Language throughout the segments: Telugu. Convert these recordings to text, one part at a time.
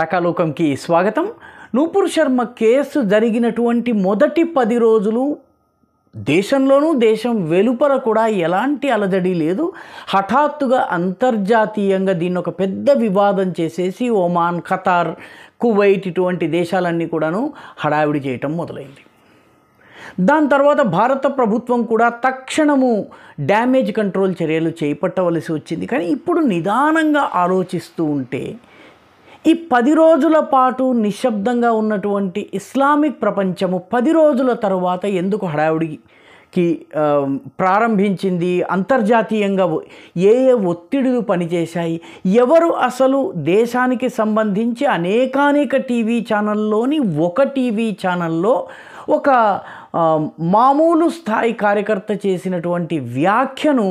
రకాలోకంకి స్వాగతం నూపుర్ శర్మ కేసు జరిగినటువంటి మొదటి పది రోజులు దేశంలోనూ దేశం వెలుపల కూడా ఎలాంటి అలజడి లేదు హఠాత్తుగా అంతర్జాతీయంగా దీన్ని ఒక పెద్ద వివాదం చేసేసి ఒమాన్ ఖతార్ కువైట్ ఇటువంటి దేశాలన్నీ కూడాను హడావిడి చేయటం మొదలైంది దాని తర్వాత భారత ప్రభుత్వం కూడా తక్షణము డ్యామేజ్ కంట్రోల్ చర్యలు చేపట్టవలసి వచ్చింది కానీ ఇప్పుడు నిదానంగా ఆలోచిస్తూ ఉంటే ఈ పది రోజుల పాటు నిశ్శబ్దంగా ఉన్నటువంటి ఇస్లామిక్ ప్రపంచము పది రోజుల తరువాత ఎందుకు హడావుడికి ప్రారంభించింది అంతర్జాతీయంగా ఏ ఏ ఒత్తిడులు పనిచేశాయి ఎవరు అసలు దేశానికి సంబంధించి అనేకానేక టీవీ ఛానల్లోని ఒక టీవీ ఛానల్లో ఒక మామూలు స్థాయి కార్యకర్త చేసినటువంటి వ్యాఖ్యను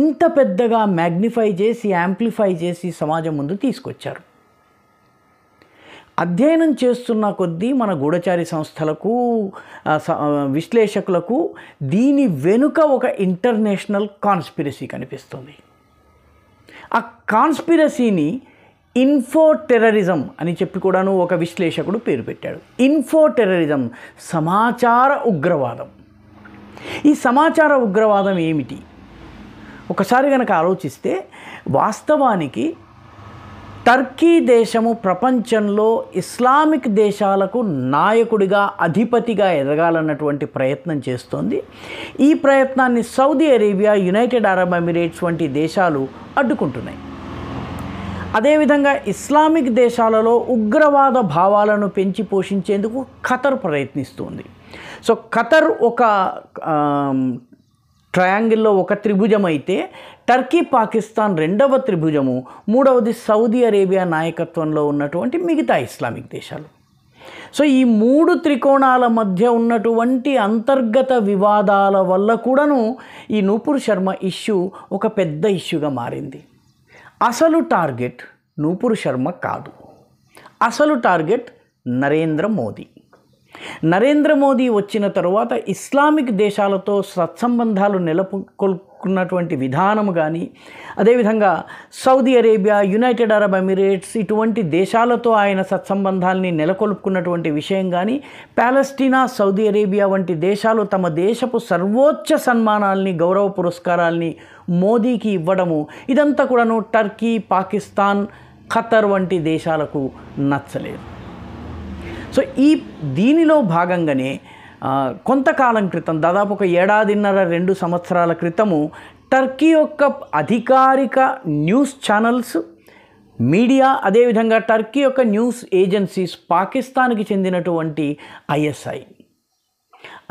ఇంత పెద్దగా మ్యాగ్నిఫై చేసి యాంప్లిఫై చేసి సమాజం ముందు తీసుకొచ్చారు అధ్యయనం చేస్తున్న కొద్దీ మన గూఢచారి సంస్థలకు విశ్లేషకులకు దీని వెనుక ఒక ఇంటర్నేషనల్ కాన్స్పిరసీ కనిపిస్తుంది ఆ కాన్స్పిరసీని ఇన్ఫో టెర్రరిజం అని చెప్పి కూడాను ఒక విశ్లేషకుడు పేరు పెట్టాడు ఇన్ఫో టెర్రరిజం సమాచార ఉగ్రవాదం ఈ సమాచార ఉగ్రవాదం ఏమిటి ఒకసారి కనుక ఆలోచిస్తే వాస్తవానికి టర్కీ దేశము ప్రపంచంలో ఇస్లామిక్ దేశాలకు నాయకుడిగా అధిపతిగా ఎదగాలన్నటువంటి ప్రయత్నం చేస్తోంది ఈ ప్రయత్నాన్ని Saudi Arabia United Arab Emirates వంటి దేశాలు అడ్డుకుంటున్నాయి అదేవిధంగా ఇస్లామిక్ దేశాలలో ఉగ్రవాద భావాలను పెంచి పోషించేందుకు ఖతర్ ప్రయత్నిస్తుంది సో ఖతర్ ఒక ట్రయాంగిల్లో ఒక త్రిభుజం అయితే టర్కీ పాకిస్తాన్ రెండవ త్రిభుజము మూడవది సౌదీ అరేబియా నాయకత్వంలో ఉన్నటువంటి మిగతా ఇస్లామిక్ దేశాలు సో ఈ మూడు త్రికోణాల మధ్య ఉన్నటువంటి అంతర్గత వివాదాల వల్ల కూడాను ఈ నూపుర్ శర్మ ఇష్యూ ఒక పెద్ద ఇష్యూగా మారింది అసలు టార్గెట్ నూపుర్ శర్మ కాదు అసలు టార్గెట్ నరేంద్ర మోదీ నరేంద్ర మోదీ వచ్చిన తరువాత ఇస్లామిక్ దేశాలతో సత్సంబంధాలు నెలకొల్పుకున్నటువంటి విధానము కానీ అదేవిధంగా Saudi Arabia United Arab Emirates ఇటువంటి దేశాలతో ఆయన సత్సంబంధాలని నెలకొల్పుకున్నటువంటి విషయం కానీ ప్యాలెస్టీనా సౌదీ అరేబియా వంటి దేశాలు తమ దేశపు సర్వోచ్చ సన్మానాల్ని గౌరవ పురస్కారాల్ని మోదీకి ఇవ్వడము ఇదంతా కూడాను టర్కీ పాకిస్తాన్ ఖతర్ వంటి దేశాలకు నచ్చలేదు సో ఈ దీనిలో భాగంగానే కొంతకాలం క్రితం దాదాపు ఒక ఏడాదిన్నర రెండు సంవత్సరాల క్రితము టర్కీ యొక్క అధికారిక న్యూస్ ఛానల్స్ మీడియా అదేవిధంగా టర్కీ యొక్క న్యూస్ ఏజెన్సీస్ పాకిస్తాన్కి చెందినటువంటి ఐఎస్ఐ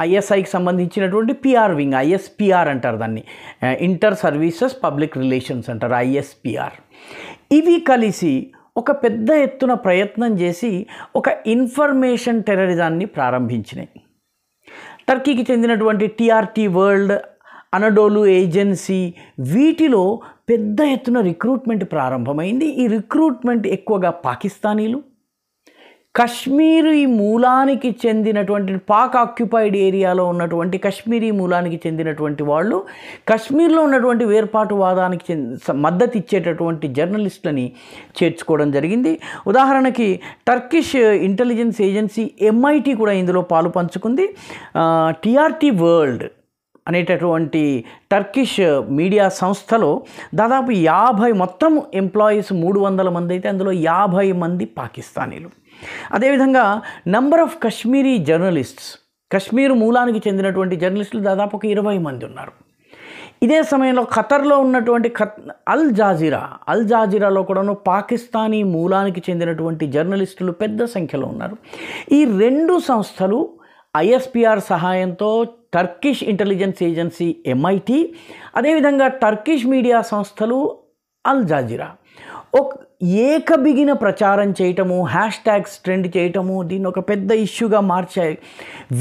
ఐఎస్ఐకి సంబంధించినటువంటి పిఆర్ వింగ్ ఐఎస్పిఆర్ అంటారు దాన్ని ఇంటర్ సర్వీసెస్ పబ్లిక్ రిలేషన్స్ అంటారు ఐఎస్పిఆర్ ఇవి కలిసి ఒక పెద్ద ఎత్తున ప్రయత్నం చేసి ఒక ఇన్ఫర్మేషన్ టెర్రరిజాన్ని ప్రారంభించినాయి టర్కీకి చెందినటువంటి టీఆర్టీ వరల్డ్ అనడోలు ఏజెన్సీ వీటిలో పెద్ద ఎత్తున రిక్రూట్మెంట్ ప్రారంభమైంది ఈ రిక్రూట్మెంట్ ఎక్కువగా పాకిస్తానీలు కశ్మీరీ మూలానికి చెందినటువంటి పాక్ ఆక్యుపైడ్ ఏరియాలో ఉన్నటువంటి కశ్మీరీ మూలానికి చెందినటువంటి వాళ్ళు కశ్మీర్లో ఉన్నటువంటి వేర్పాటువాదానికి చెంది మద్దతు ఇచ్చేటటువంటి జర్నలిస్టులని చేర్చుకోవడం జరిగింది ఉదాహరణకి టర్కిష్ ఇంటెలిజెన్స్ ఏజెన్సీ ఎంఐటి కూడా ఇందులో పాలు పంచుకుంది టిఆర్టీ వరల్డ్ అనేటటువంటి టర్కిష్ మీడియా సంస్థలో దాదాపు యాభై మొత్తం ఎంప్లాయీస్ మూడు వందల మంది అయితే అందులో యాభై మంది పాకిస్తానీలు అదేవిధంగా number of Kashmiri journalists Kashmir మూలానికి చెందినటువంటి జర్నలిస్టులు దాదాపు ఒక ఇరవై మంది ఉన్నారు ఇదే సమయంలో ఖతర్లో ఉన్నటువంటి ఖత్ అల్ జాజీరా అల్ జాజీరాలో కూడాను పాకిస్తానీ మూలానికి చెందినటువంటి జర్నలిస్టులు పెద్ద సంఖ్యలో ఉన్నారు ఈ రెండు సంస్థలు ఐఎస్పిఆర్ సహాయంతో టర్కిష్ ఇంటెలిజెన్స్ ఏజెన్సీ ఎంఐటి అదేవిధంగా టర్కిష్ మీడియా సంస్థలు అల్ జాజీరా ఒక ఏకబిగిన ప్రచారం చేయటము హ్యాష్ ట్యాగ్స్ ట్రెండ్ చేయటము దీన్ని ఒక పెద్ద ఇష్యూగా మార్చాయి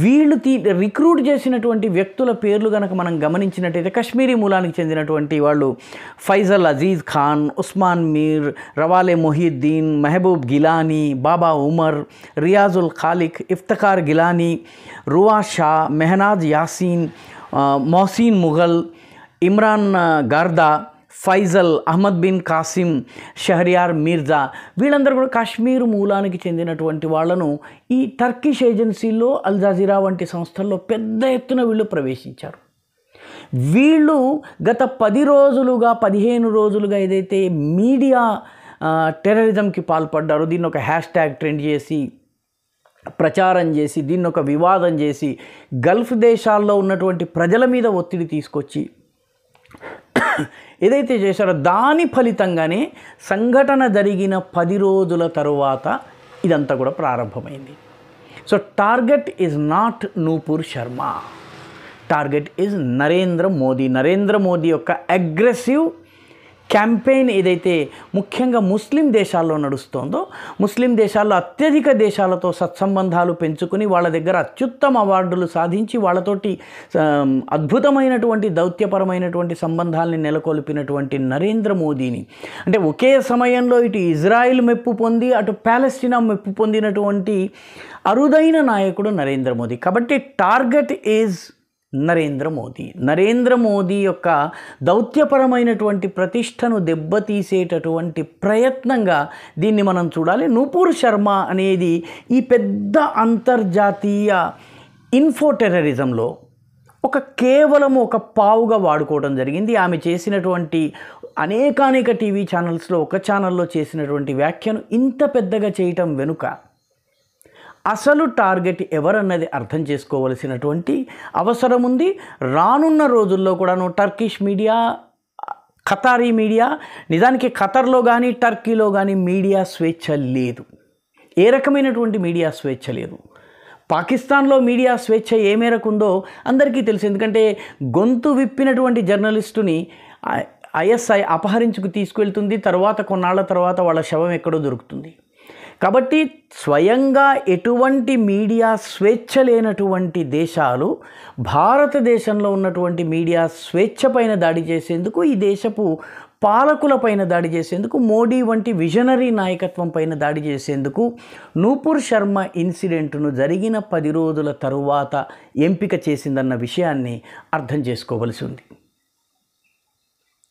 వీళ్ళు తీ రిక్రూట్ చేసినటువంటి వ్యక్తుల పేర్లు కనుక మనం గమనించినట్టయితే కశ్మీరీ మూలానికి చెందినటువంటి వాళ్ళు ఫైజల్ అజీజ్ ఖాన్ ఉస్మాన్ మీర్ రవాలే మొహీద్దీన్ మెహబూబ్ గిలానీ బాబా ఉమర్ రియాజుల్ ఖాలిక్ ఇఫ్తఖార్ గిలానీ రువా షా మెహనాజ్ యాసీన్ మొహసీన్ ముఘల్ ఇమ్రాన్ గార్దా ఫైజల్ అహ్మద్ బిన్ కాసిం షహరియార్ మీర్జా వీళ్ళందరూ కూడా కాశ్మీర్ మూలానికి చెందినటువంటి వాళ్ళను ఈ టర్కిష్ ఏజెన్సీలో అల్జాజీరా వంటి సంస్థల్లో పెద్ద ఎత్తున వీళ్ళు ప్రవేశించారు వీళ్ళు గత పది రోజులుగా పదిహేను రోజులుగా ఏదైతే మీడియా టెర్రరిజంకి పాల్పడ్డారో దీన్ని ఒక హ్యాష్ ట్యాగ్ ట్రెండ్ చేసి ప్రచారం చేసి దీన్ని ఒక వివాదం చేసి గల్ఫ్ దేశాల్లో ఉన్నటువంటి ప్రజల మీద ఒత్తిడి తీసుకొచ్చి ఏదైతే చేశారో దాని ఫలితంగానే సంఘటన జరిగిన పది రోజుల తరువాత ఇదంతా కూడా ప్రారంభమైంది so target is not Nupur Sharma target is Narendra Modi Narendra Modi యొక్క అగ్రెసివ్ క్యాంపెయిన్ ఏదైతే ముఖ్యంగా ముస్లిం దేశాల్లో నడుస్తోందో ముస్లిం దేశాల్లో అత్యధిక దేశాలతో సత్సంబంధాలు పెంచుకుని వాళ్ళ దగ్గర అత్యుత్తమ అవార్డులు సాధించి వాళ్ళతోటి అద్భుతమైనటువంటి దౌత్యపరమైనటువంటి సంబంధాలని నెలకొల్పినటువంటి నరేంద్ర మోదీని అంటే ఒకే సమయంలో ఇటు ఇజ్రాయిల్ మెప్పు పొంది అటు ప్యాలెస్టినా మెప్పు పొందినటువంటి అరుదైన నాయకుడు నరేంద్ర మోదీ కాబట్టి టార్గెట్ ఈజ్ నరేంద్ర మోదీ నరేంద్ర మోదీ యొక్క దౌత్యపరమైనటువంటి ప్రతిష్టను దెబ్బతీసేటటువంటి ప్రయత్నంగా దీన్ని మనం చూడాలి నూపూర్ శర్మ అనేది ఈ పెద్ద అంతర్జాతీయ ఇన్ఫో టెర్రరిజంలో ఒక కేవలం ఒక పావుగా వాడుకోవడం జరిగింది ఆమె చేసినటువంటి అనేకానేక టీవీ ఛానల్స్లో ఒక ఛానల్లో చేసినటువంటి వ్యాఖ్యను ఇంత పెద్దగా చేయటం వెనుక అసలు టార్గెట్ ఎవరన్నది అర్థం చేసుకోవలసినటువంటి అవసరం ఉంది రానున్న రోజుల్లో కూడాను టర్కిష్ మీడియా ఖతారీ మీడియా నిజానికి ఖతర్లో కానీ టర్కీలో కానీ మీడియా స్వేచ్ఛ లేదు ఏ రకమైనటువంటి మీడియా స్వేచ్ఛ లేదు పాకిస్తాన్లో మీడియా స్వేచ్ఛ ఏ మేరకు ఉందో అందరికీ తెలుసు ఎందుకంటే గొంతు విప్పినటువంటి జర్నలిస్టుని ఐఎస్ఐ అపహరించుకు తీసుకువెళ్తుంది తర్వాత కొన్నాళ్ల తర్వాత వాళ్ళ శవం ఎక్కడో దొరుకుతుంది కాబట్టి స్వయంగా ఎటువంటి మీడియా స్వేచ్ఛ లేనటువంటి దేశాలు భారతదేశంలో ఉన్నటువంటి మీడియా స్వేచ్ఛ పైన దాడి చేసేందుకు ఈ దేశపు పాలకుల పైన దాడి చేసేందుకు మోడీ వంటి విజనరీ నాయకత్వం పైన దాడి చేసేందుకు నూపూర్ శర్మ ఇన్సిడెంట్ను జరిగిన పది రోజుల తరువాత ఎంపిక చేసిందన్న విషయాన్ని అర్థం చేసుకోవలసి ఉంది